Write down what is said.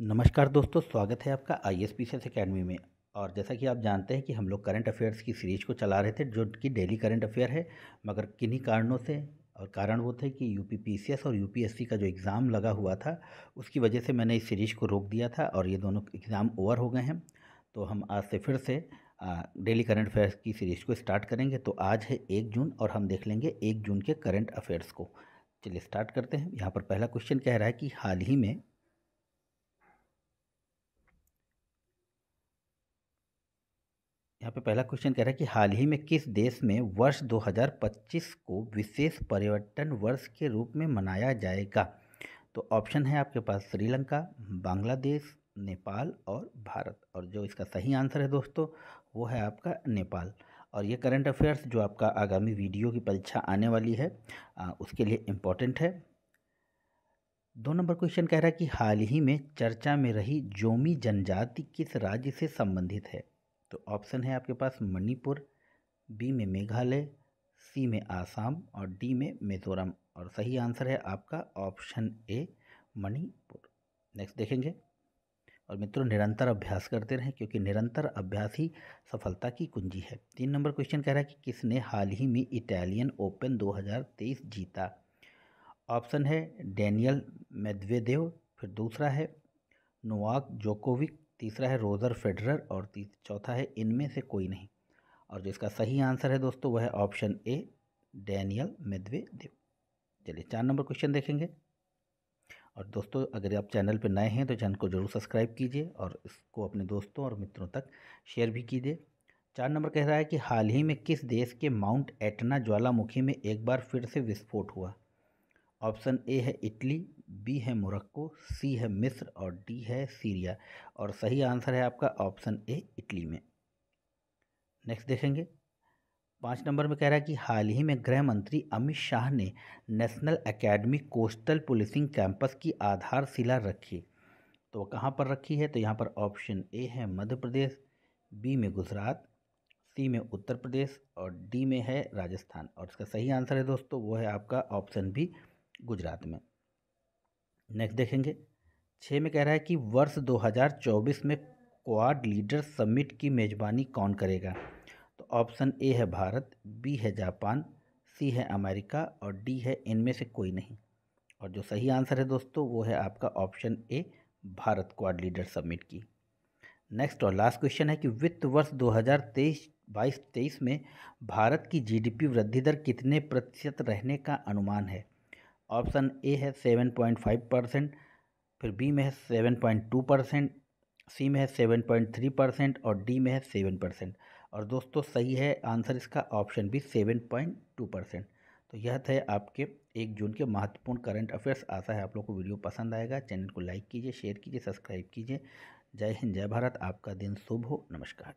नमस्कार दोस्तों स्वागत है आपका I S P S academy में और जैसा कि आप जानते हैं कि हम लोग करंट अफेयर्स की सीरीज को चला रहे थे जो कि डेली करंट अफेयर है मगर किन्हीं कारणों से और कारण वो थे कि यू पी और यू का जो एग्ज़ाम लगा हुआ था उसकी वजह से मैंने इस सीरीज़ को रोक दिया था और ये दोनों एग्ज़ाम ओवर हो गए हैं तो हम आज से फिर से डेली करंट अफेयर्स की सीरीज़ को स्टार्ट करेंगे तो आज है एक जून और हम देख लेंगे एक जून के करंट अफेयर्स को चलिए स्टार्ट करते हैं यहाँ पर पहला क्वेश्चन कह रहा है कि हाल ही में यहाँ पे पहला क्वेश्चन कह रहा है कि हाल ही में किस देश में वर्ष 2025 को विशेष पर्यटन वर्ष के रूप में मनाया जाएगा तो ऑप्शन है आपके पास श्रीलंका बांग्लादेश नेपाल और भारत और जो इसका सही आंसर है दोस्तों वो है आपका नेपाल और ये करंट अफेयर्स जो आपका आगामी वीडियो की परीक्षा आने वाली है आ, उसके लिए इम्पोर्टेंट है दो नंबर क्वेश्चन कह रहा है कि हाल ही में चर्चा में रही जोमी जनजाति किस राज्य से संबंधित है तो ऑप्शन है आपके पास मणिपुर बी में मेघालय सी में आसाम और डी में मिजोरम और सही आंसर है आपका ऑप्शन ए मणिपुर नेक्स्ट देखेंगे और मित्रों निरंतर अभ्यास करते रहें क्योंकि निरंतर अभ्यास ही सफलता की कुंजी है तीन नंबर क्वेश्चन कह रहा है कि किसने हाल ही में इटालियन ओपन 2023 जीता ऑप्शन है डेनियल मेदवेदेव फिर दूसरा है नोवाक जोकोविक तीसरा है रोज़र फेडरर और चौथा है इनमें से कोई नहीं और जो इसका सही आंसर है दोस्तों वह है ऑप्शन ए डैनियल मेदवे देव चलिए चार नंबर क्वेश्चन देखेंगे और दोस्तों अगर आप चैनल पर नए हैं तो चैनल को जरूर सब्सक्राइब कीजिए और इसको अपने दोस्तों और मित्रों तक शेयर भी कीजिए चार नंबर कह रहा है कि हाल ही में किस देश के माउंट एटना ज्वालामुखी में एक बार फिर से विस्फोट हुआ ऑप्शन ए है इटली बी है मोरक्को सी है मिस्र और डी है सीरिया और सही आंसर है आपका ऑप्शन ए इटली में नेक्स्ट देखेंगे पाँच नंबर में कह रहा है कि हाल ही में गृह मंत्री अमित शाह ने national academy coastal policing campus की आधारशिला रखी तो कहाँ पर रखी है तो यहाँ पर ऑप्शन ए है मध्य प्रदेश बी में गुजरात सी में उत्तर प्रदेश और डी में है राजस्थान और इसका सही आंसर है दोस्तों वो है आपका ऑप्शन बी गुजरात में नेक्स्ट देखेंगे छः में कह रहा है कि वर्ष 2024 में क्वाड लीडर समिट की मेज़बानी कौन करेगा तो ऑप्शन ए है भारत बी है जापान सी है अमेरिका और डी है इनमें से कोई नहीं और जो सही आंसर है दोस्तों वो है आपका option A Bharat Quad leader summit की नेक्स्ट और लास्ट क्वेश्चन है कि वित्त वर्ष 2023 बाईस तेईस में भारत की जीडीपी वृद्धि दर कितने प्रतिशत रहने का अनुमान है ऑप्शन ए है सेवन पॉइंट फाइव परसेंट फिर बी में है seven point two percent C में है सेवन पॉइंट थ्री परसेंट और डी में है सेवन परसेंट और दोस्तों सही है आंसर इसका option B seven point two percent तो यह थे आपके एक जून के महत्वपूर्ण करंट अफेयर्स आशा है आप लोग को वीडियो पसंद आएगा चैनल को लाइक कीजिए शेयर कीजिए सब्सक्राइब कीजिए जय हिंद जय भारत आपका दिन शुभ हो नमस्कार